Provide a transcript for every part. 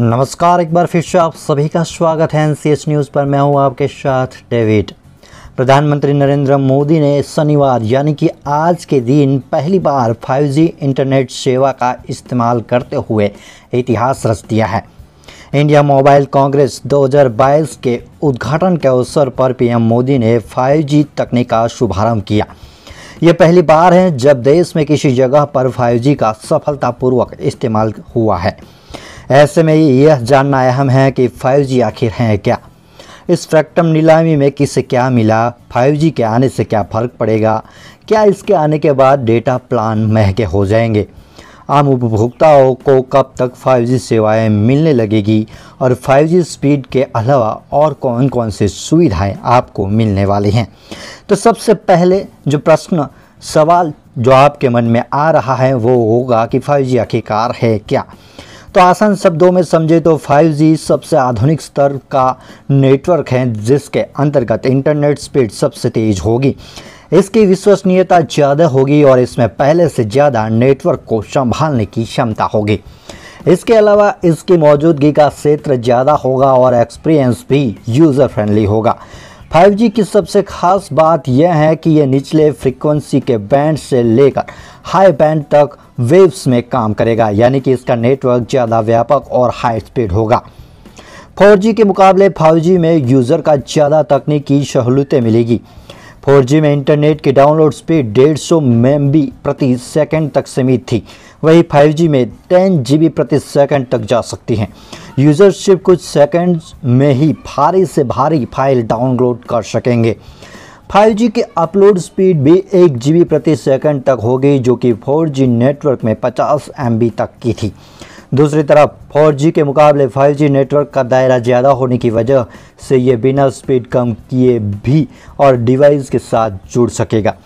नमस्कार एक बार फिर से आप सभी का स्वागत है एनसीएच न्यूज़ पर मैं हूं आपके साथ डेविड प्रधानमंत्री नरेंद्र मोदी ने शनिवार यानी कि आज के दिन पहली बार 5G इंटरनेट सेवा का इस्तेमाल करते हुए इतिहास रच दिया है इंडिया मोबाइल कांग्रेस 2022 के उद्घाटन के अवसर पर पीएम मोदी ने 5G तकनीक का शुभारंभ किया ये पहली बार है जब देश में किसी जगह पर 5G का सफलतापूर्वक इस्तेमाल हुआ है ऐसे में यह जानना अहम है कि 5G आखिर है क्या इस स्पेक्ट्रम नीलामी में किसे क्या मिला 5G के आने से क्या फ़र्क पड़ेगा क्या इसके आने के बाद डेटा प्लान महंगे हो जाएंगे आम उपभोक्ताओं को कब तक 5G सेवाएं मिलने लगेगी और 5G स्पीड के अलावा और कौन कौन सी सुविधाएं आपको मिलने वाली हैं तो सबसे पहले जो प्रश्न सवाल जो आपके मन में आ रहा है वो होगा कि 5G आखिरकार है क्या तो आसान शब्दों में समझे तो 5G सबसे आधुनिक स्तर का नेटवर्क है जिसके अंतर्गत इंटरनेट स्पीड सबसे तेज़ होगी इसकी विश्वसनीयता ज़्यादा होगी और इसमें पहले से ज़्यादा नेटवर्क को संभालने की क्षमता होगी इसके अलावा इसकी मौजूदगी का क्षेत्र ज़्यादा होगा और एक्सपीरियंस भी यूज़र फ्रेंडली होगा 5G की सबसे खास बात यह है कि यह निचले फ्रीक्वेंसी के बैंड से लेकर हाई बैंड तक वेव्स में काम करेगा यानी कि इसका नेटवर्क ज़्यादा व्यापक और हाई स्पीड होगा 4G के मुकाबले 5G में यूज़र का ज़्यादा तकनीकी सहूलतें मिलेगी 4G में इंटरनेट की डाउनलोड स्पीड 150 सौ प्रति सेकंड तक सीमित थी वही 5G में टेन जी प्रति सेकंड तक जा सकती हैं यूज़रशिप कुछ सेकंड्स में ही भारी से भारी फाइल डाउनलोड कर सकेंगे 5G के अपलोड स्पीड भी एक जी प्रति सेकंड तक होगी जो कि 4G नेटवर्क में 50 एम तक की थी दूसरी तरफ 4G के मुकाबले 5G नेटवर्क का दायरा ज़्यादा होने की वजह से ये बिना स्पीड कम किए भी और डिवाइस के साथ जुड़ सकेगा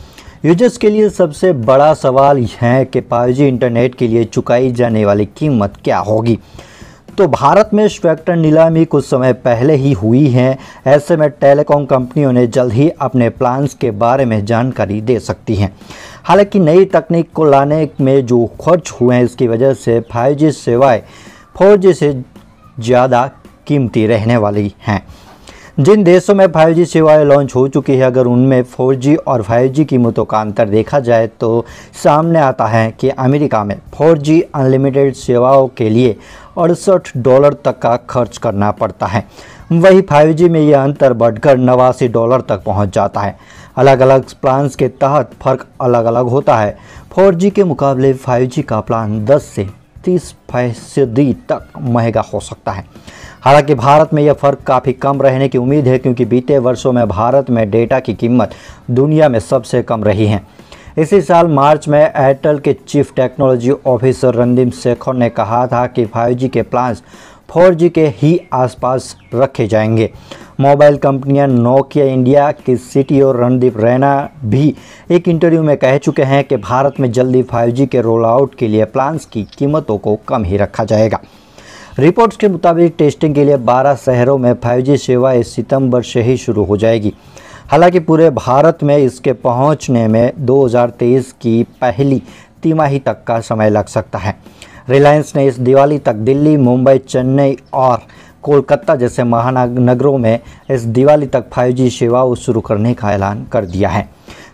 यूजर्स के लिए सबसे बड़ा सवाल है कि फाइव इंटरनेट के लिए चुकाई जाने वाली कीमत क्या होगी तो भारत में स्पेक्टर नीलामी कुछ समय पहले ही हुई है ऐसे में टेलीकॉम कंपनियों ने जल्द ही अपने प्लान्स के बारे में जानकारी दे सकती हैं हालांकि नई तकनीक को लाने में जो खर्च हुए हैं इसकी वजह से 5G सेवाएं 4G से ज़्यादा कीमती रहने वाली हैं जिन देशों में 5G सेवाएं लॉन्च हो चुकी है अगर उनमें 4G और 5G कीमतों का अंतर देखा जाए तो सामने आता है कि अमेरिका में 4G अनलिमिटेड सेवाओं के लिए अड़सठ डॉलर तक का खर्च करना पड़ता है वहीं 5G में यह अंतर बढ़कर नवासी डॉलर तक पहुंच जाता है अलग अलग प्लान्स के तहत फ़र्क अलग अलग होता है 4G के मुकाबले 5G का प्लान 10 से 30 फीसदी तक महंगा हो सकता है हालांकि भारत में यह फ़र्क काफ़ी कम रहने की उम्मीद है क्योंकि बीते वर्षों में भारत में डेटा की कीमत दुनिया में सबसे कम रही है इसी साल मार्च में एयरटेल के chief technology officer Randeep Shekhar ने कहा था कि फाइव के प्लान्स फोर के ही आसपास रखे जाएंगे मोबाइल कंपनियां नोकिया इंडिया की और रणदीप रैना भी एक इंटरव्यू में कह चुके हैं कि भारत में जल्दी 5G के रोल आउट के लिए प्लान्स की कीमतों को कम ही रखा जाएगा रिपोर्ट्स के मुताबिक टेस्टिंग के लिए 12 शहरों में 5G सेवा इस सितंबर से ही शुरू हो जाएगी हालांकि पूरे भारत में इसके पहुंचने में 2023 की पहली तिमाही तक का समय लग सकता है रिलायंस ने इस दिवाली तक दिल्ली मुंबई चेन्नई और कोलकाता जैसे महानगरों में इस दिवाली तक 5G सेवाओं शुरू करने का ऐलान कर दिया है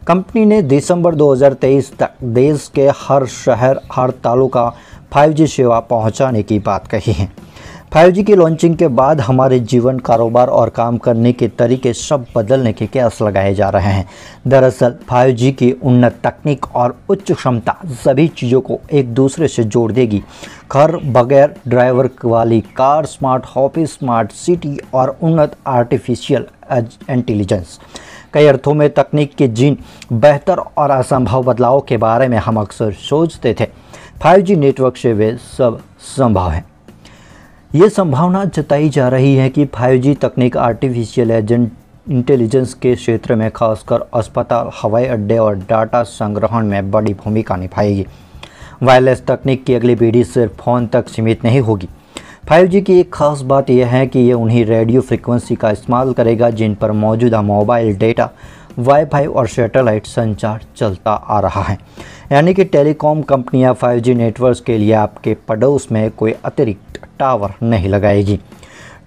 कंपनी ने दिसंबर 2023 तक देश के हर शहर हर तालुका जी सेवा पहुँचाने की बात कही है 5G की लॉन्चिंग के बाद हमारे जीवन कारोबार और काम करने के तरीके सब बदलने के कयास लगाए जा रहे हैं दरअसल 5G की उन्नत तकनीक और उच्च क्षमता सभी चीज़ों को एक दूसरे से जोड़ देगी घर बगैर ड्राइवर वाली car smart office smart city और उन्नत आर्टिफिशियल इंटेलिजेंस कई अर्थों में तकनीक के जिन बेहतर और असंभव बदलाव के बारे में हम अक्सर सोचते थे फाइव जी नेटवर्क से वे सब संभव है ये संभावना जताई जा रही है कि 5G तकनीक आर्टिफिशियल एजेंट इंटेलिजेंस के क्षेत्र में खासकर अस्पताल हवाई अड्डे और डाटा संग्रहण में बड़ी भूमिका निभाएगी वायरलेस तकनीक की अगली पीढ़ी सिर्फ फ़ोन तक सीमित नहीं होगी 5G की एक खास बात यह है कि यह उन्हीं रेडियो फ्रिक्वेंसी का इस्तेमाल करेगा जिन पर मौजूदा मोबाइल डेटा वाईफाई और सैटेलाइट संचार चलता आ रहा है यानी कि टेलीकॉम कंपनियां 5G नेटवर्क के लिए आपके पड़ोस में कोई अतिरिक्त टावर नहीं लगाएगी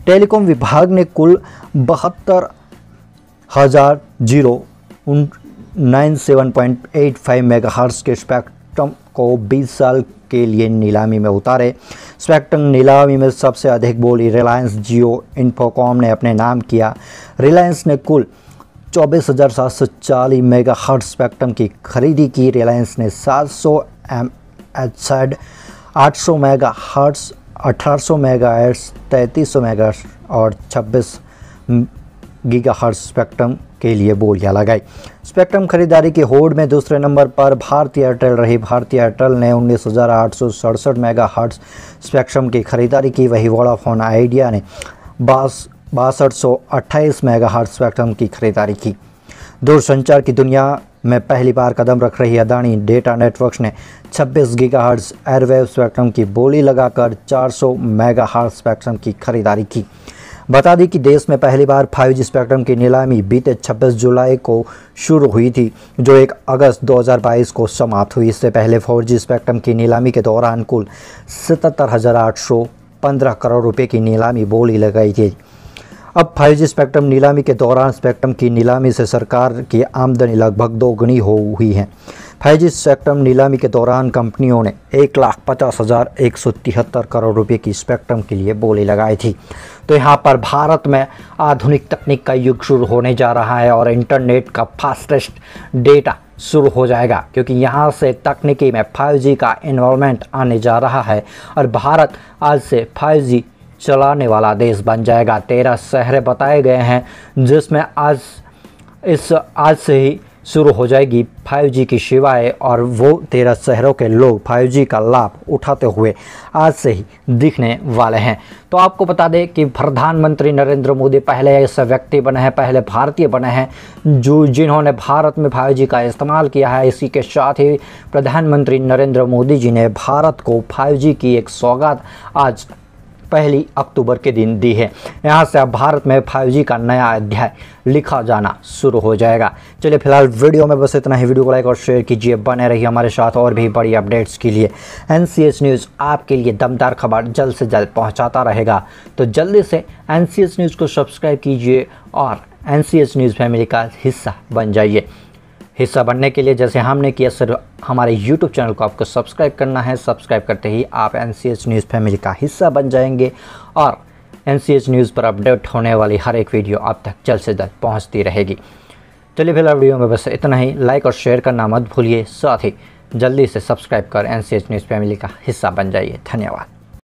टेलीकॉम विभाग ने कुल बहत्तर हज़ार zero nine seven point eight five mega के स्पेक्ट्रम को 20 साल के लिए नीलामी में उतारे स्पेक्ट्रम नीलामी में सबसे अधिक बोली रिलायंस जियो इन्फोकॉम ने अपने नाम किया रिलायंस ने कुल चौबीस हज़ार सात सौ चालीस मेगा हर्ट स्पेक्ट्रम की खरीदी की रिलायंस ने सात सौ एम एच आठ सौ मेगा हर्ट्स अठारह सौ मेगा हर्ट्स तैंतीस सौ मेगा और छब्बीस गीगा हर्ट स्पेक्ट्रम के लिए बोलियाँ लगाई स्पेक्ट्रम खरीदारी की होड़ में दूसरे नंबर पर भारतीय एयरटेल रही भारतीय एयरटेल ने उन्नीस हज़ार आठ सौ सड़सठ मेगा हर्ट्स स्पेक्ट्रम की खरीदारी की वही वोडाफोन आइडिया ने बास बासठ सौ अट्ठाईस मेगा हार्ट स्पेक्ट्रम की खरीदारी की दूरसंचार की दुनिया में पहली बार कदम रख रही अदानी डेटा नेटवर्क्स ने 26 गीगाहर्ट्ज एयरवेव स्पेक्ट्रम की बोली लगाकर 400 मेगा हार्ट स्पेक्ट्रम की खरीदारी की बता दें कि देश में पहली बार 5G स्पेक्ट्रम की नीलामी बीते 26 जुलाई को शुरू हुई थी जो 1 अगस्त 2022 को समाप्त हुई इससे पहले 4G स्पेक्ट्रम की नीलामी के दौरान कुल सतहत्तर करोड़ रुपए की नीलामी बोली लगाई थी अब जी स्पेक्ट्रम नीलामी के दौरान स्पेक्ट्रम की नीलामी से सरकार की आमदनी लगभग दोगुनी हो हुई है जी स्पेक्ट्रम नीलामी के दौरान कंपनियों ने एक लाख पचास हज़ार एक सौ तिहत्तर करोड़ रुपए की स्पेक्ट्रम के लिए बोली लगाई थी तो यहाँ पर भारत में आधुनिक तकनीक का युग शुरू होने जा रहा है और इंटरनेट का फास्टेस्ट डेटा शुरू हो जाएगा क्योंकि यहाँ से तकनीकी में 5G का इन्वॉल्वमेंट आने जा रहा है और भारत आज से 5G चलाने वाला देश बन जाएगा तेरह शहर बताए गए हैं जिसमें आज इस आज से ही शुरू हो जाएगी 5G की सेवाएं और वो तेरह शहरों के लोग 5G का लाभ उठाते हुए आज से ही दिखने वाले हैं तो आपको बता दें कि प्रधानमंत्री नरेंद्र मोदी पहले ऐसे व्यक्ति बने हैं पहले भारतीय बने हैं जो जिन्होंने भारत में 5G का इस्तेमाल किया है इसी के साथ ही प्रधानमंत्री नरेंद्र मोदी जी ने भारत को 5G की एक सौगात आज पहली अक्टूबर के दिन दी है यहाँ से अब भारत में फाइव का नया अध्याय लिखा जाना शुरू हो जाएगा चलिए फिलहाल वीडियो में बस इतना ही वीडियो को लाइक और शेयर कीजिए बने रहिए हमारे साथ और भी बड़ी अपडेट्स के लिए एन न्यूज़ आपके लिए दमदार खबर जल्द से जल्द पहुँचाता रहेगा तो जल्दी से एन न्यूज़ को सब्सक्राइब कीजिए और एन न्यूज़ फैमिली का हिस्सा बन जाइए हिस्सा बनने के लिए जैसे हमने किया सर हमारे YouTube चैनल को आपको सब्सक्राइब करना है सब्सक्राइब करते ही आप एन न्यूज़ फैमिली का हिस्सा बन जाएंगे और एन न्यूज़ पर अपडेट होने वाली हर एक वीडियो आप तक जल्द से जल्द पहुँचती रहेगी चलिए फिलहाल वीडियो में बस इतना ही लाइक और शेयर करना मत भूलिए साथ ही जल्दी से सब्सक्राइब कर एन न्यूज़ फैमिली का हिस्सा बन जाइए धन्यवाद